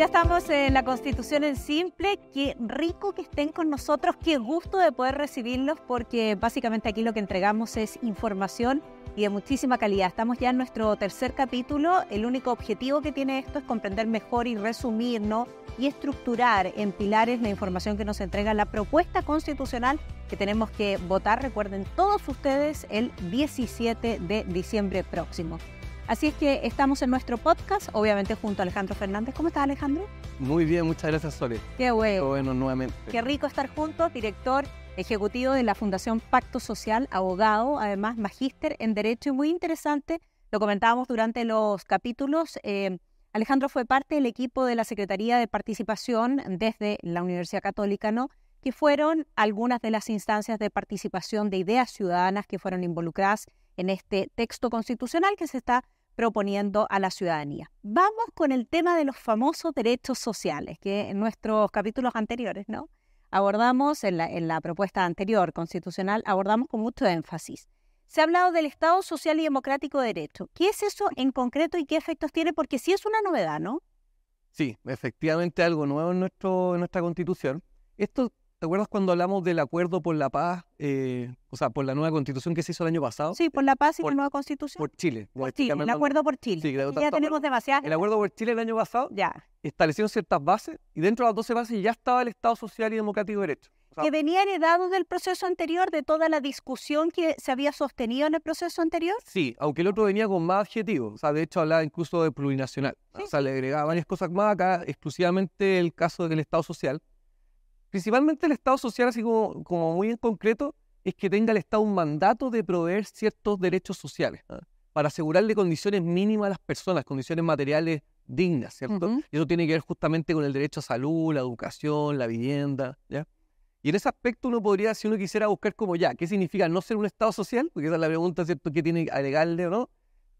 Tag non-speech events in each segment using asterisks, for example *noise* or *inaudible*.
Ya estamos en la Constitución en Simple. Qué rico que estén con nosotros, qué gusto de poder recibirlos, porque básicamente aquí lo que entregamos es información y de muchísima calidad. Estamos ya en nuestro tercer capítulo. El único objetivo que tiene esto es comprender mejor y resumir, y estructurar en pilares la información que nos entrega la propuesta constitucional que tenemos que votar, recuerden todos ustedes, el 17 de diciembre próximo. Así es que estamos en nuestro podcast, obviamente junto a Alejandro Fernández. ¿Cómo estás, Alejandro? Muy bien, muchas gracias, Sole. Qué bueno. Qué nuevamente. Qué rico estar juntos, director ejecutivo de la Fundación Pacto Social, abogado, además magíster en Derecho y muy interesante. Lo comentábamos durante los capítulos. Eh, Alejandro fue parte del equipo de la Secretaría de Participación desde la Universidad Católica, ¿no? Que fueron algunas de las instancias de participación de ideas ciudadanas que fueron involucradas en este texto constitucional que se está proponiendo a la ciudadanía. Vamos con el tema de los famosos derechos sociales, que en nuestros capítulos anteriores, ¿no? Abordamos, en la, propuesta anterior constitucional, abordamos con mucho énfasis. Se ha hablado del Estado Social y Democrático de Derecho. ¿Qué es eso en concreto y qué efectos tiene? Porque sí es una novedad, ¿no? Sí, efectivamente algo nuevo en, en nuestra constitución. Esto ¿Te acuerdas cuando hablamos del acuerdo por la paz, eh, o sea, por la nueva constitución que se hizo el año pasado? Sí, por la paz y por, la nueva constitución. Por Chile. Por el acuerdo por Chile. Sí, ya tenemos demasiadas. El acuerdo por Chile el año pasado ya. establecieron ciertas bases y dentro de las 12 bases ya estaba el Estado Social y Democrático de Derecho. que venía heredado del proceso anterior, de toda la discusión que se había sostenido en el proceso anterior. Sí, aunque el otro venía con más adjetivos. O sea, de hecho hablaba incluso de plurinacional. O sea, le agregaba varias cosas más acá, exclusivamente el caso del Estado Social Principalmente el Estado social, así como, como muy en concreto, es que tenga el Estado un mandato de proveer ciertos derechos sociales ¿ah? para asegurarle condiciones mínimas a las personas, condiciones materiales dignas, ¿cierto? Y eso tiene que ver justamente con el derecho a salud, la educación, la vivienda, ¿ya? Y en ese aspecto uno podría, si uno quisiera buscar como ya, ¿qué significa no ser un Estado social? Porque esa es la pregunta, ¿cierto?, ¿Qué tiene que agregarle o no.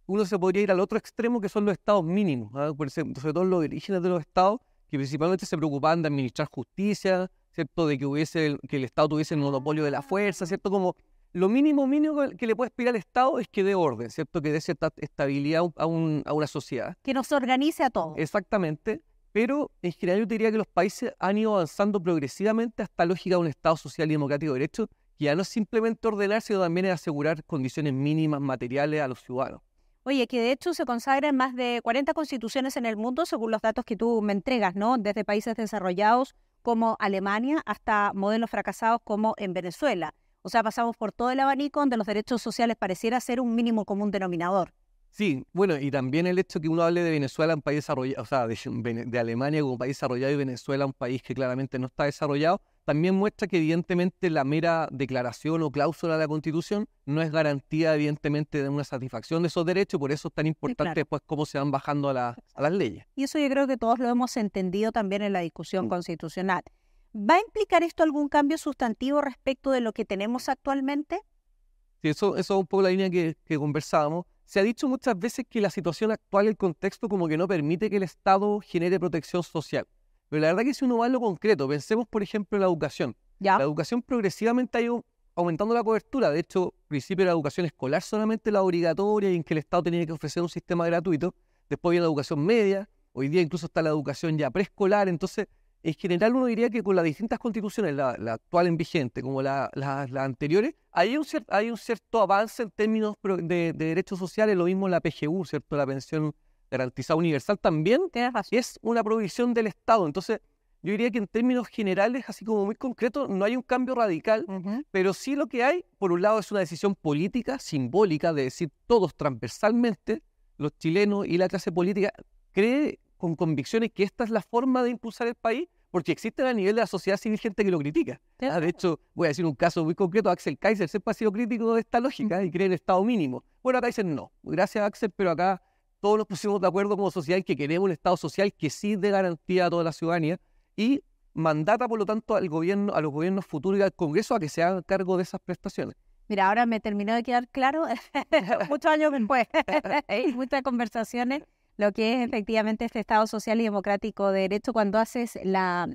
Uno se podría ir al otro extremo que son los Estados mínimos, ¿ah? Por ejemplo, sobre todo los orígenes de los Estados, que principalmente se preocupan de administrar justicia, ¿cierto? De que hubiese, que el Estado tuviese el monopolio de la fuerza, ¿cierto? Como lo mínimo mínimo que le puede aspirar al Estado es que dé orden, ¿cierto? Que dé cierta estabilidad a, una sociedad. Que nos organice a todos. Exactamente. Pero en general yo diría que los países han ido avanzando progresivamente hasta la lógica de un Estado social y democrático de derecho, que ya no es simplemente ordenar, sino también es asegurar condiciones mínimas materiales a los ciudadanos. Oye, que de hecho se consagran más de 40 constituciones en el mundo, según los datos que tú me entregas, ¿no? Desde países desarrollados como Alemania hasta modelos fracasados como en Venezuela. O sea, pasamos por todo el abanico donde los derechos sociales pareciera ser un mínimo común denominador. Sí, bueno, y también el hecho que uno hable de Venezuela, un país desarrollado, o sea, de, Alemania como un país desarrollado y Venezuela un país que claramente no está desarrollado, también muestra que evidentemente la mera declaración o cláusula de la Constitución no es garantía evidentemente de una satisfacción de esos derechos, por eso es tan importante después cómo se van bajando a, las leyes. Y eso yo creo que todos lo hemos entendido también en la discusión mm. constitucional. ¿Va a implicar esto algún cambio sustantivo respecto de lo que tenemos actualmente? Sí, eso, es un poco la línea que, que conversábamos. Se ha dicho muchas veces que la situación actual, el contexto, como que no permite que el Estado genere protección social. Pero la verdad que si uno va a lo concreto, pensemos por ejemplo en la educación. La educación progresivamente ha ido aumentando la cobertura. De hecho, al principio la educación escolar solamente la obligatoria y en que el Estado tenía que ofrecer un sistema gratuito. Después viene la educación media. Hoy día incluso está la educación ya preescolar. Entonces, en general uno diría que con las distintas constituciones, la, actual en vigente como las anteriores, hay un, hay un cierto avance en términos de, derechos sociales. Lo mismo la PGU, ¿cierto? La pensión garantizado universal también es una provisión del Estado. Entonces, yo diría que en términos generales, así como muy concreto no hay un cambio radical, pero sí lo que hay, por un lado, es una decisión política, simbólica, de decir todos transversalmente, los chilenos y la clase política, cree con convicciones que esta es la forma de impulsar el país, porque existen a nivel de la sociedad civil gente que lo critica. Ah, de hecho, voy a decir un caso muy concreto, Axel Kaiser siempre ha sido crítico de esta lógica y cree en el Estado mínimo. Bueno, a Kaiser no. Gracias, Axel, pero acá todos nos pusimos de acuerdo como sociedad que queremos un Estado social que sí dé garantía a toda la ciudadanía y mandata, por lo tanto, al gobierno, a los gobiernos futuros y al Congreso a que se hagan cargo de esas prestaciones. Mira, ahora me terminó de quedar claro, *laughs* muchos años después, *laughs* muchas conversaciones, lo que es efectivamente este Estado social y democrático de derecho cuando haces la,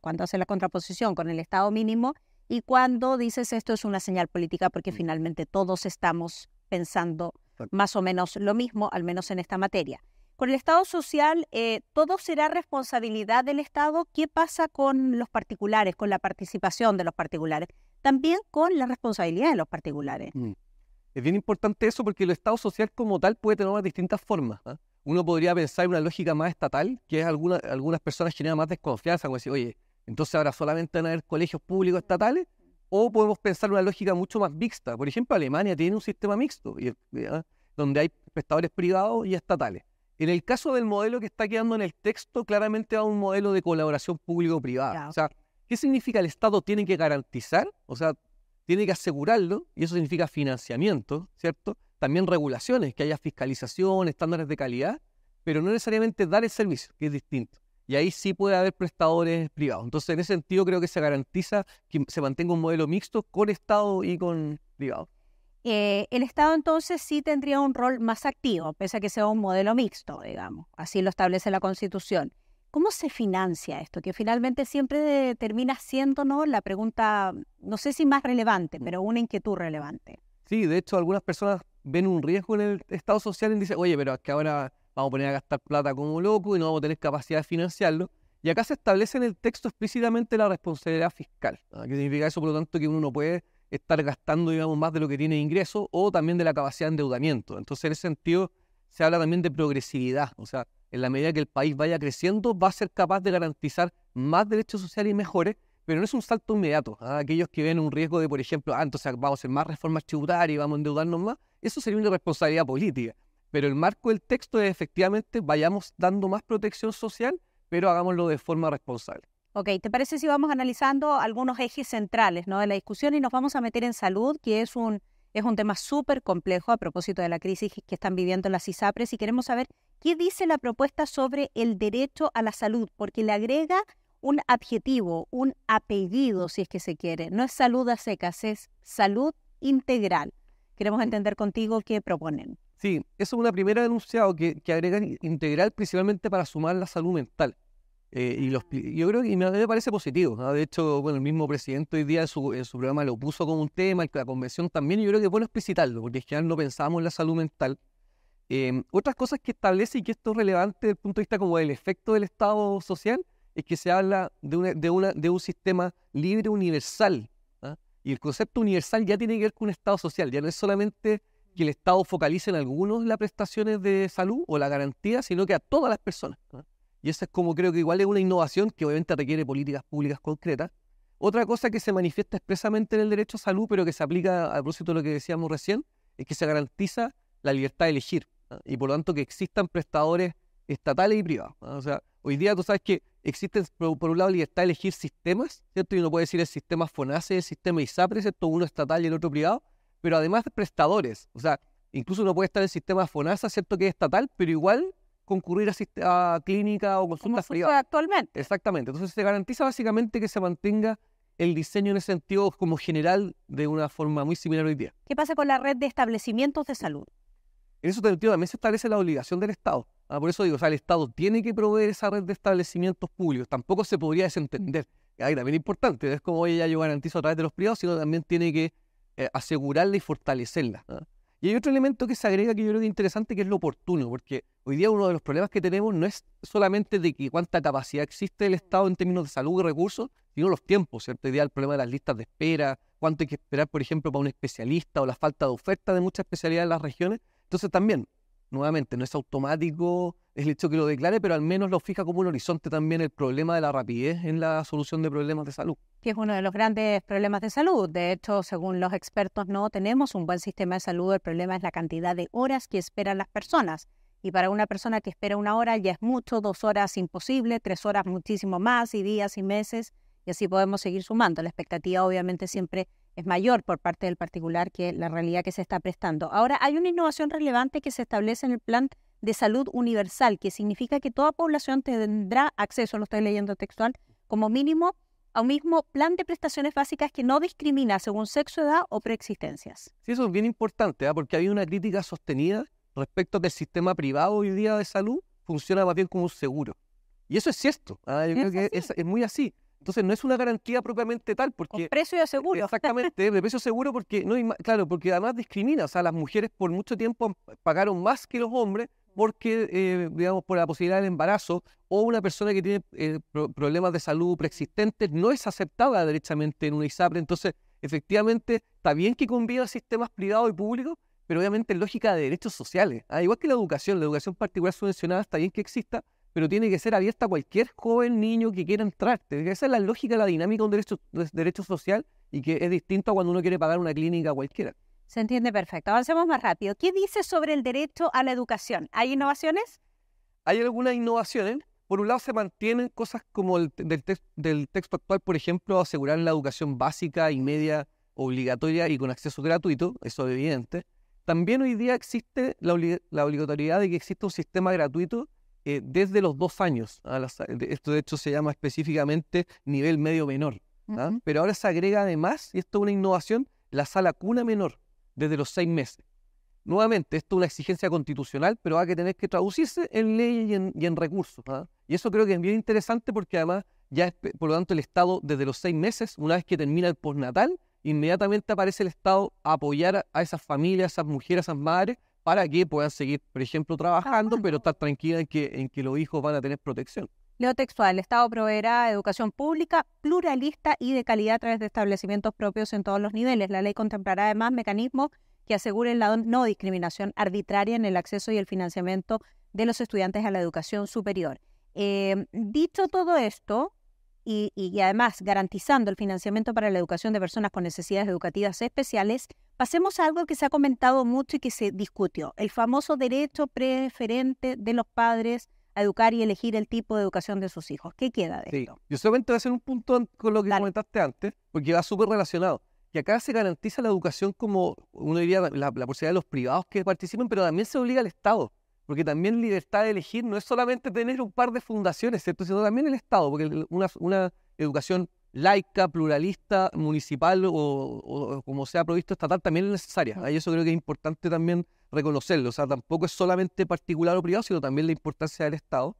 cuando haces la contraposición con el Estado mínimo y cuando dices esto es una señal política porque mm. finalmente todos estamos pensando más o menos lo mismo, al menos en esta materia. Con el Estado social, eh, ¿todo será responsabilidad del Estado? ¿Qué pasa con los particulares, con la participación de los particulares? También con la responsabilidad de los particulares. Mm. Es bien importante eso porque el Estado social como tal puede tener unas distintas formas. ¿ah? Uno podría pensar en una lógica más estatal, que es algunas personas generan más desconfianza, como decir, oye, entonces ahora solamente van a haber colegios públicos estatales, o podemos pensar una lógica mucho más mixta. Por ejemplo, Alemania tiene un sistema mixto, donde hay prestadores privados y estatales. En el caso del modelo que está quedando en el texto, claramente va un modelo de colaboración público-privada. O sea, ¿qué significa el Estado tiene que garantizar? O sea, tiene que asegurarlo, y eso significa financiamiento, ¿cierto? También regulaciones, que haya fiscalización, estándares de calidad, pero no necesariamente dar el servicio, que es distinto y ahí sí puede haber prestadores privados. Entonces, en ese sentido, creo que se garantiza que se mantenga un modelo mixto con Estado y con privado. Eh, el Estado entonces sí tendría un rol más activo, pese a que sea un modelo mixto, digamos, así lo establece la Constitución. ¿Cómo se financia esto? Que finalmente siempre termina siendo ¿no? la pregunta, no sé si más relevante, pero una inquietud relevante. Sí, de hecho algunas personas ven un riesgo en el Estado social y dicen, oye, pero es que ahora vamos a poner a gastar plata como loco y no vamos a tener capacidad de financiarlo. Y acá se establece en el texto explícitamente la responsabilidad fiscal. ¿ah? ¿Qué significa eso? Por lo tanto, que uno no puede estar gastando, digamos, más de lo que tiene ingreso o también de la capacidad de endeudamiento. Entonces, en ese sentido, se habla también de progresividad. O sea, en la medida que el país vaya creciendo, va a ser capaz de garantizar más derechos sociales y mejores, pero no es un salto inmediato. A ¿ah? Aquellos que ven un riesgo de, por ejemplo, ah, vamos a hacer más reformas tributarias y vamos a endeudarnos más, eso sería una responsabilidad política pero el marco del texto es efectivamente vayamos dando más protección social, pero hagámoslo de forma responsable. Ok, ¿te parece si vamos analizando algunos ejes centrales ¿no? de la discusión y nos vamos a meter en salud, que es un, es un tema súper complejo a propósito de la crisis que están viviendo las ISAPRES y queremos saber qué dice la propuesta sobre el derecho a la salud, porque le agrega un adjetivo, un apellido, si es que se quiere. No es salud a secas, es salud integral. Queremos entender contigo qué proponen. Sí, eso es una primera denunciado que, que agregan integral principalmente para sumar la salud mental. Eh, y los, ah. yo creo que me, parece positivo. ¿ah? De hecho, bueno, el mismo presidente hoy día en su, programa lo puso como un tema, la convención también, y yo creo que es bueno explicitarlo, porque es que no pensamos en la salud mental. Em, otras cosas que establece y que esto es relevante desde el punto de vista como del efecto del Estado social, es que se habla de, una, de, una, de un sistema libre universal. ¿ah? Y el concepto universal ya tiene que ver con un Estado social, ya no es solamente que el Estado focalice en algunos las prestaciones de salud o la garantía, sino que a todas las personas. Y eso es como creo que igual es una innovación que obviamente requiere políticas públicas concretas. Otra cosa que se manifiesta expresamente en el derecho a salud, pero que se aplica a propósito de lo que decíamos recién, es que se garantiza la libertad de elegir y por lo tanto que existan prestadores estatales y privados. O sea, hoy día tú sabes que existen, por, un lado, libertad de elegir sistemas, ¿cierto? Y uno puede decir el sistema FONASE, el sistema ISAPRE, ¿cierto? Uno estatal y el otro privado, pero además de prestadores. O sea, incluso uno puede estar en el sistema FONASA, cierto que es estatal, pero igual concurrir a, clínica o consultas privadas. actualmente. Exactamente. Entonces se garantiza básicamente que se mantenga el diseño en ese sentido como general de una forma muy similar hoy día. ¿Qué pasa con la red de establecimientos de salud? En ese sentido también se establece la obligación del Estado. Ah, por eso digo, o sea, el Estado tiene que proveer esa red de establecimientos públicos. Tampoco se podría desentender. Ahí también es importante. Es como ya yo garantizo a través de los privados, sino también tiene que eh, asegurarla y fortalecerla. ¿ah? Y hay otro elemento que se agrega que yo creo que es interesante, que es lo oportuno, porque hoy día uno de los problemas que tenemos no es solamente de que cuánta capacidad existe el Estado en términos de salud y recursos, sino los tiempos, ¿cierto? Hoy el problema de las listas de espera, cuánto hay que esperar, por ejemplo, para un especialista o la falta de oferta de muchas especialidades en las regiones. Entonces también, nuevamente, no es automático el hecho que lo declare, pero al menos lo fija como un horizonte también el problema de la rapidez en la solución de problemas de salud. Que es uno de los grandes problemas de salud. De hecho, según los expertos, no tenemos un buen sistema de salud. El problema es la cantidad de horas que esperan las personas. Y para una persona que espera una hora ya es mucho, dos horas imposible, tres horas muchísimo más, y días y meses, y así podemos seguir sumando. La expectativa obviamente siempre es mayor por parte del particular que la realidad que se está prestando. Ahora, hay una innovación relevante que se establece en el plan de salud universal, que significa que toda población tendrá acceso, lo estoy leyendo textual, como mínimo a un mismo plan de prestaciones básicas que no discrimina según sexo, edad o preexistencias. Sí, eso es bien importante, ¿ah? porque hay una crítica sostenida respecto del sistema privado hoy día de salud funciona más bien como un seguro. Y eso es cierto, ¿ah? yo creo que es, muy así. Entonces no es una garantía propiamente tal porque... Con precio de seguro. E, exactamente, de precio seguro porque, no, claro, porque además discrimina. O sea, las mujeres por mucho tiempo pagaron más que los hombres porque, eh, digamos, por la posibilidad del embarazo o una persona que tiene eh, problemas de salud preexistentes no es aceptada derechamente en una ISAPRE. Entonces, efectivamente, está bien que conviva sistemas privados y públicos, pero obviamente en lógica de derechos sociales. Ah, igual que la educación, la educación particular subvencionada está bien que exista, pero tiene que ser abierta a cualquier joven niño que quiera entrar. Esa es la lógica, la dinámica de un derecho, derecho social y que es distinta cuando uno quiere pagar una clínica cualquiera. Se entiende perfecto. Avancemos más rápido. ¿Qué dice sobre el derecho a la educación? ¿Hay innovaciones? Hay algunas innovaciones. Por un lado se mantienen cosas como el, del, texto actual, por ejemplo, asegurar la educación básica y media obligatoria y con acceso gratuito, eso es evidente. También hoy día existe la, obligatoriedad de que exista un sistema gratuito eh, desde los dos años. esto de hecho se llama específicamente nivel medio menor. ¿ah? Pero ahora se agrega además, y esto es una innovación, la sala cuna menor desde los seis meses. Nuevamente, esto es una exigencia constitucional, pero va a tener que traducirse en leyes y en, recursos. ¿ah? Y eso creo que es bien interesante porque además ya, por lo tanto, el Estado desde los seis meses, una vez que termina el postnatal, inmediatamente aparece el Estado a apoyar a esas familias, a esas mujeres, a esas madres, para que puedan seguir, por ejemplo, trabajando, pero estar tranquilas en que, en que los hijos van a tener protección. Leo textual, el Estado proveerá educación pública, pluralista y de calidad a través de establecimientos propios en todos los niveles. La ley contemplará además mecanismos que aseguren la no discriminación arbitraria en el acceso y el financiamiento de los estudiantes a la educación superior. Em, dicho todo esto, y, y, además garantizando el financiamiento para la educación de personas con necesidades educativas especiales, pasemos a algo que se ha comentado mucho y que se discutió, el famoso derecho preferente de los padres a educar y elegir el tipo de educación de sus hijos. ¿Qué queda de eso Yo solamente voy a hacer un punto con lo que comentaste antes, porque va súper relacionado. Y acá se garantiza la educación como, uno diría, la, posibilidad de los privados que participen, pero también se obliga al Estado. Porque también libertad de elegir no es solamente tener un par de fundaciones, sino también el Estado, porque una, una educación laica, pluralista, municipal o, como sea provisto estatal también es necesaria. Y eso creo que es importante también reconocerlo. O sea, tampoco es solamente particular o privado, sino también la importancia del Estado.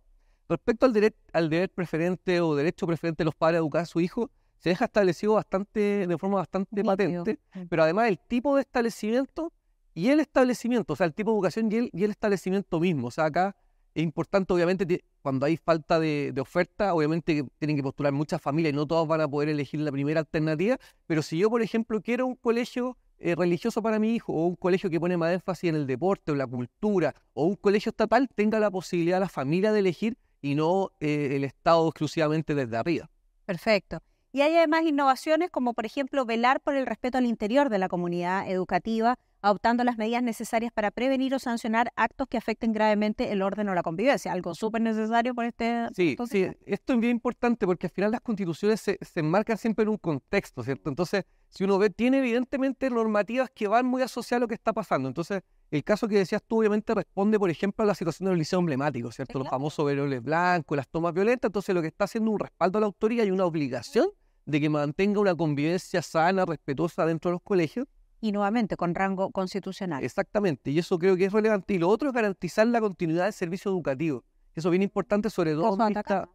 Respecto al, derecho al deber preferente o derecho preferente de los padres a educar a su hijo, se deja establecido bastante, de forma bastante patente, pero además el tipo de establecimiento y el establecimiento, o sea, el tipo de educación y y el establecimiento mismo. O sea, acá es importante, obviamente, cuando hay falta de, oferta, obviamente tienen que postular muchas familias y no todas van a poder elegir la primera alternativa, pero si yo, por ejemplo, quiero un colegio eh, religioso para mi hijo o un colegio que pone más énfasis en el deporte o la cultura o un colegio estatal, tenga la posibilidad la familia de elegir y no eh, el Estado exclusivamente desde arriba. Perfecto. Y hay además innovaciones como, por ejemplo, velar por el respeto al interior de la comunidad educativa, adoptando las medidas necesarias para prevenir o sancionar actos que afecten gravemente el orden o la convivencia. Algo súper necesario por este... Sí, sí, esto es bien importante porque al final las constituciones se, se enmarcan siempre en un contexto, ¿cierto? Entonces, si uno ve, tiene evidentemente normativas que van muy asociadas a lo que está pasando. Entonces, el caso que decías tú obviamente responde, por ejemplo, a la situación del liceo emblemático, ¿cierto? Los famosos veroles blancos, las tomas violentas. Entonces, lo que está haciendo un respaldo a la autoría y una obligación de que mantenga una convivencia sana, respetuosa dentro de los colegios y nuevamente con rango constitucional. Exactamente, y eso creo que es relevante. Y lo otro es garantizar la continuidad del servicio educativo. Eso es bien importante, sobre todo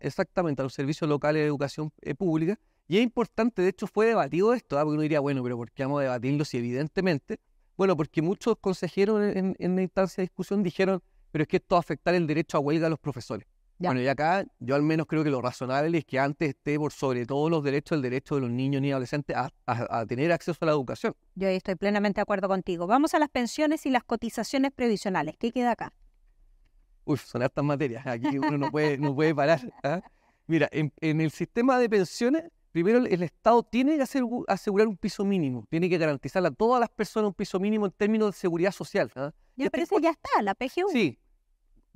exactamente a los servicios locales de educación eh, pública. Y es importante, de hecho, fue debatido esto, ah, porque uno diría, bueno, pero ¿por qué vamos a debatirlo si evidentemente? Bueno, porque muchos consejeros en, la instancia de discusión dijeron, pero es que esto va a afectar el derecho a huelga de los profesores. Bueno, y acá yo al menos creo que lo razonable es que antes esté por sobre todos los derechos el derecho de los niños y adolescentes a, tener acceso a la educación. Yo estoy plenamente de acuerdo contigo. Vamos a las pensiones y las cotizaciones previsionales. ¿Qué queda acá? Uf, son estas materias. Aquí *laughs* uno no puede, no puede parar. ¿ah? Mira, en, el sistema de pensiones, primero el Estado tiene que asegurar un piso mínimo. Tiene que garantizar a todas las personas un piso mínimo en términos de seguridad social. ¿ah? Y Ya, este pero ya está, la PGU. Sí,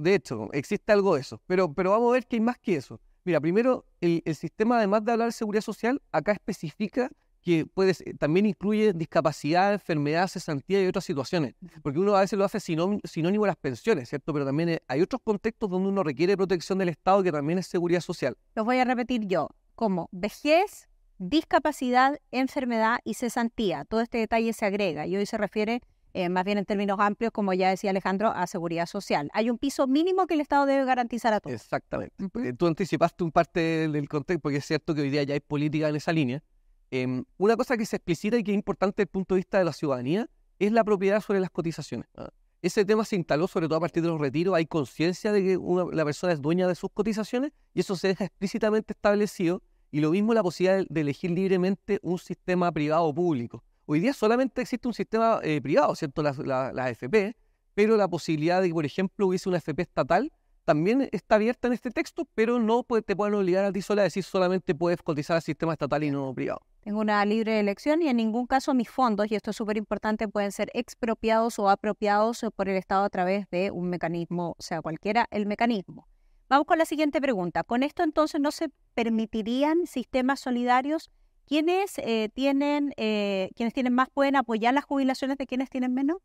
de hecho, existe algo de eso. Pero, pero vamos a ver que hay más que eso. Mira, primero, el, el sistema, además de hablar de seguridad social, acá especifica que puedes, eh, también incluye discapacidad, enfermedad, cesantía y otras situaciones. Porque uno a veces lo hace sinónimo a las pensiones, ¿cierto? Pero también eh, hay otros contextos donde uno requiere protección del Estado que también es seguridad social. Los voy a repetir yo, como vejez, discapacidad, enfermedad y cesantía. Todo este detalle se agrega y hoy se refiere eh, más bien en términos amplios, como ya decía Alejandro, a seguridad social. Hay un piso mínimo que el Estado debe garantizar a todos. Exactamente. Eh, tú anticipaste un parte del contexto, porque es cierto que hoy día ya hay política en esa línea. Em, una cosa que se explicita y que es importante desde el punto de vista de la ciudadanía es la propiedad sobre las cotizaciones. ¿ah? Ese tema se instaló sobre todo a partir de los retiros. Hay conciencia de que la persona es dueña de sus cotizaciones y eso se deja explícitamente establecido. Y lo mismo la posibilidad de elegir libremente un sistema privado o público. Hoy día solamente existe un sistema eh, privado, ¿cierto? Las la, FP, pero la posibilidad de que, por ejemplo, hubiese una FP estatal también está abierta en este texto, pero no te pueden obligar a ti sola a decir solamente puedes cotizar al sistema estatal y no privado. Tengo una libre elección y en ningún caso mis fondos, y esto es súper importante, pueden ser expropiados o apropiados eh, por el Estado a través de un mecanismo, o sea, cualquiera el mecanismo. Vamos con la siguiente pregunta. ¿Con esto entonces no se permitirían sistemas solidarios ¿Quiénes, eh, tienen, eh, quienes tienen más pueden apoyar las jubilaciones de quienes tienen menos?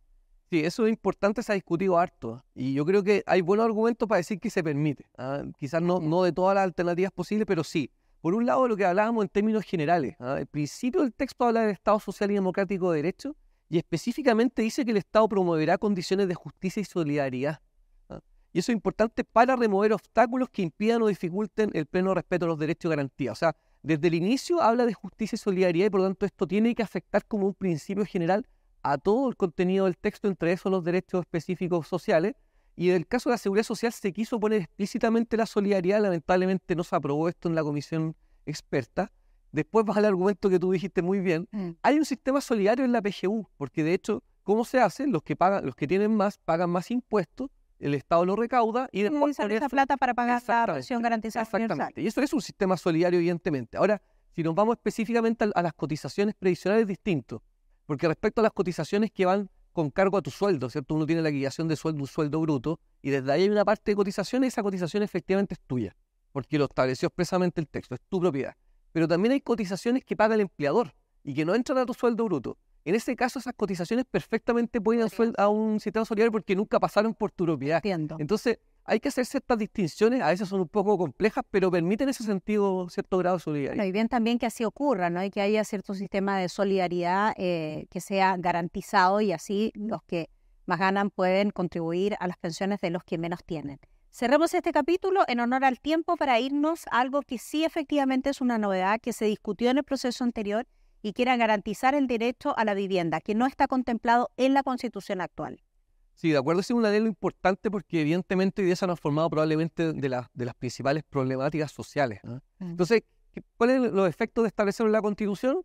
Sí, eso es importante, se ha discutido harto. Y yo creo que hay buenos argumentos para decir que se permite. ¿ah? Quizás no, no de todas las alternativas posibles, pero sí. Por un lado, lo que hablábamos en términos generales. ¿ah? al El principio del texto habla del Estado social y democrático de derecho y específicamente dice que el Estado promoverá condiciones de justicia y solidaridad. ¿ah? Y eso es importante para remover obstáculos que impidan o dificulten el pleno respeto a los derechos y garantías. O sea, desde el inicio habla de justicia y solidaridad y por lo tanto esto tiene que afectar como un principio general a todo el contenido del texto, entre eso los derechos específicos sociales. Y en el caso de la seguridad social se quiso poner explícitamente la solidaridad, lamentablemente no se aprobó esto en la comisión experta. Después vas al argumento que tú dijiste muy bien. Mm. Hay un sistema solidario en la PGU, porque de hecho, ¿cómo se hace? Los que, pagan, los que tienen más pagan más impuestos el Estado lo recauda y después... esa plata para pagar la pensión garantizada Exactamente. Y eso es un sistema solidario, evidentemente. Ahora, si nos vamos específicamente a, las cotizaciones previsionales, distinto. Porque respecto a las cotizaciones que van con cargo a tu sueldo, ¿cierto? Uno tiene la guiación de sueldo, un sueldo bruto, y desde ahí hay una parte de cotizaciones y esa cotización efectivamente es tuya, porque lo estableció expresamente el texto, es tu propiedad. Pero también hay cotizaciones que paga el empleador y que no entran a tu sueldo bruto. En ese caso, esas cotizaciones perfectamente pueden ir a un sistema solidario porque nunca pasaron por tu propiedad. Entonces, hay que hacer ciertas distinciones, a veces son un poco complejas, pero permiten ese sentido cierto grado de solidaridad. y bien también que así ocurra, ¿no? que haya cierto sistema de solidaridad eh, que sea garantizado y así los que más ganan pueden contribuir a las pensiones de los que menos tienen. Cerramos este capítulo en honor al tiempo para irnos a algo que sí efectivamente es una novedad que se discutió en el proceso anterior y quiera garantizar el derecho a la vivienda, que no está contemplado en la Constitución actual. Sí, de acuerdo, es un anhelo importante porque evidentemente hoy día se han formado probablemente de, las principales problemáticas sociales. ¿ah? Mm. Entonces, ¿cuáles son los efectos de establecerlo en la Constitución?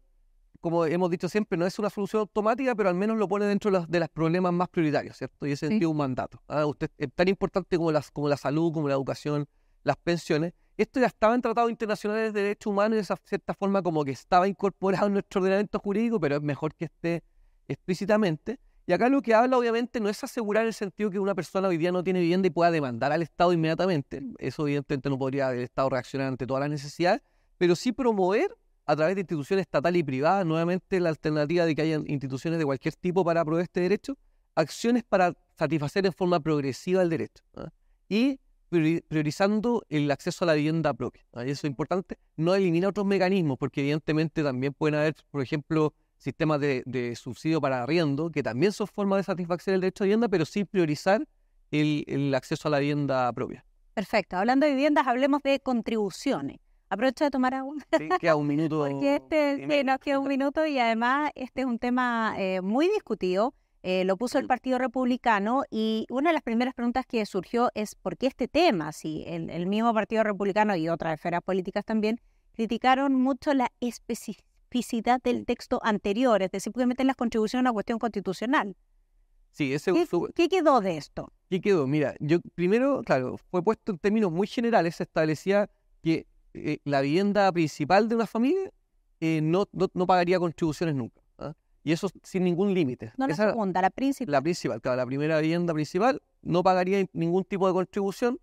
Como hemos dicho siempre, no es una solución automática, pero al menos lo pone dentro de los, problemas más prioritarios, ¿cierto? Y ese sentido un mandato. Ah, usted, es tan importante como, las, como la salud, como la educación, las pensiones, esto ya estaba en tratados internacionales de derechos humanos y de esa cierta forma como que estaba incorporado en nuestro ordenamiento jurídico, pero es mejor que esté explícitamente. Y acá lo que habla obviamente no es asegurar el sentido que una persona hoy día no tiene vivienda y pueda demandar al Estado inmediatamente. Eso evidentemente no podría el Estado reaccionar ante todas las necesidades, pero sí promover a través de instituciones estatales y privadas, nuevamente la alternativa de que haya instituciones de cualquier tipo para proveer este derecho, acciones para satisfacer en forma progresiva el derecho. ¿ah? Y priorizando el acceso a la vivienda propia. eso es importante. No elimina otros mecanismos, porque evidentemente también pueden haber, por ejemplo, sistemas de, subsidio para arriendo, que también son formas de satisfacer el derecho a vivienda, pero sí priorizar el, acceso a la vivienda propia. Perfecto. Hablando de viviendas, hablemos de contribuciones. Aprovecho de tomar agua. Sí, queda un minuto. ahí. *laughs* Este, nos queda un minuto y además este es un tema eh, muy discutido eh, lo puso el Partido Republicano y una de las primeras preguntas que surgió es por qué este tema, si el, mismo Partido Republicano y otras esferas políticas también criticaron mucho la especificidad del texto anterior, es decir, porque meten las contribuciones a una cuestión constitucional. Sí, ese, ¿Qué, ¿Qué, quedó de esto? ¿Qué quedó? Mira, yo primero, claro, fue puesto en términos muy generales, se establecía que eh, la vivienda principal de una familia eh, no, no pagaría contribuciones nunca. Y eso sin ningún límite. No la segunda, la principal. La principal, claro, la primera vivienda principal no pagaría ningún tipo de contribución.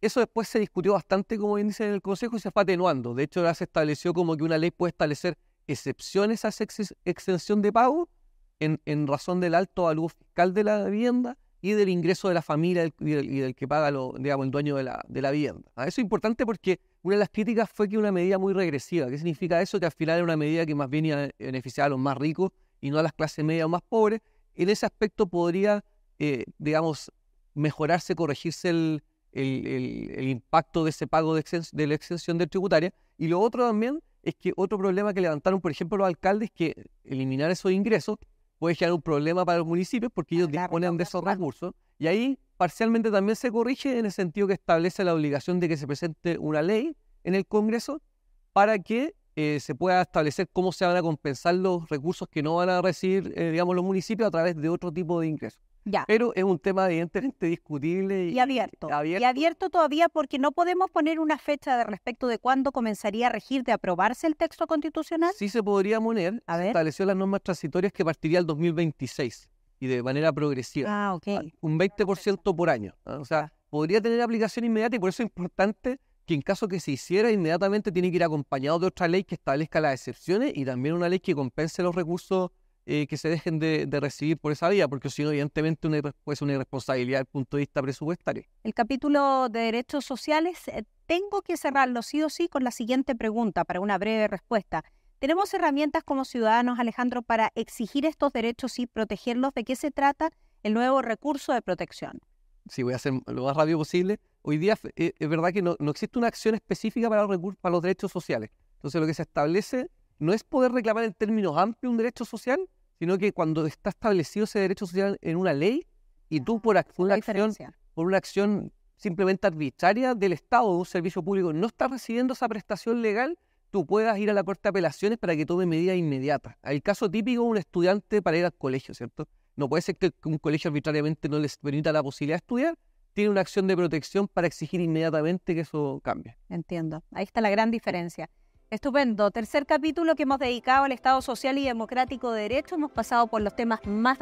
Eso después se discutió bastante, como bien dice en el Consejo, y se fue atenuando. De hecho, ahora se estableció como que una ley puede establecer excepciones a esa extensión de pago en, razón del alto valor fiscal de la vivienda y del ingreso de la familia y del, que paga lo, digamos, el dueño de la, de la vivienda. Ah, eso es importante porque una de las críticas fue que una medida muy regresiva. ¿Qué significa eso? Que al final era una medida que más bien beneficiar a los más ricos y no a las clases medias o más pobres, en ese aspecto podría, eh, digamos, mejorarse, corregirse el, impacto de ese pago de, la exención de tributaria. Y lo otro también es que otro problema que levantaron, por ejemplo, los alcaldes, que eliminar esos ingresos puede generar un problema para los municipios porque ellos disponen de esos recursos. Y ahí parcialmente también se corrige en el sentido que establece la obligación de que se presente una ley en el Congreso para que eh, se pueda establecer cómo se van a compensar los recursos que no van a recibir, eh, digamos, los municipios a través de otro tipo de ingresos. Pero es un tema evidentemente discutible y, abierto. Y abierto todavía porque no podemos poner una fecha de respecto de cuándo comenzaría a regir de aprobarse el texto constitucional. Sí se podría poner. estableció las normas transitorias que partiría el 2026 y de manera progresiva. Ah, okay. Ah, un 20% por año. O sea, podría tener aplicación inmediata y por eso es importante que en caso que se hiciera, inmediatamente tiene que ir acompañado de otra ley que establezca las excepciones y también una ley que compense los recursos eh, que se dejen de, recibir por esa vía, porque si no, evidentemente una, una irresponsabilidad desde el punto de vista presupuestario. El capítulo de derechos sociales, eh, tengo que cerrarlo sí o sí con la siguiente pregunta para una breve respuesta. ¿Tenemos herramientas como ciudadanos, Alejandro, para exigir estos derechos y protegerlos? ¿De qué se trata el nuevo recurso de protección? si voy a hacer lo más rápido posible, hoy día eh, es verdad que no, existe una acción específica para los, los derechos sociales. Entonces lo que se establece no es poder reclamar en términos amplios un derecho social, sino que cuando está establecido ese derecho social en una ley y tú por, una acción, por una acción simplemente arbitraria del Estado o de un servicio público no estás recibiendo esa prestación legal, tú puedas ir a la Corte de Apelaciones para que tome medidas inmediatas. El caso típico de un estudiante para ir al colegio, ¿cierto? No puede ser que un colegio arbitrariamente no les permita la posibilidad de estudiar, tiene una acción de protección para exigir inmediatamente que eso cambie. Entiendo, ahí está la gran diferencia. Estupendo. Tercer capítulo que hemos dedicado al Estado Social y Democrático de Derecho. Hemos pasado por los temas más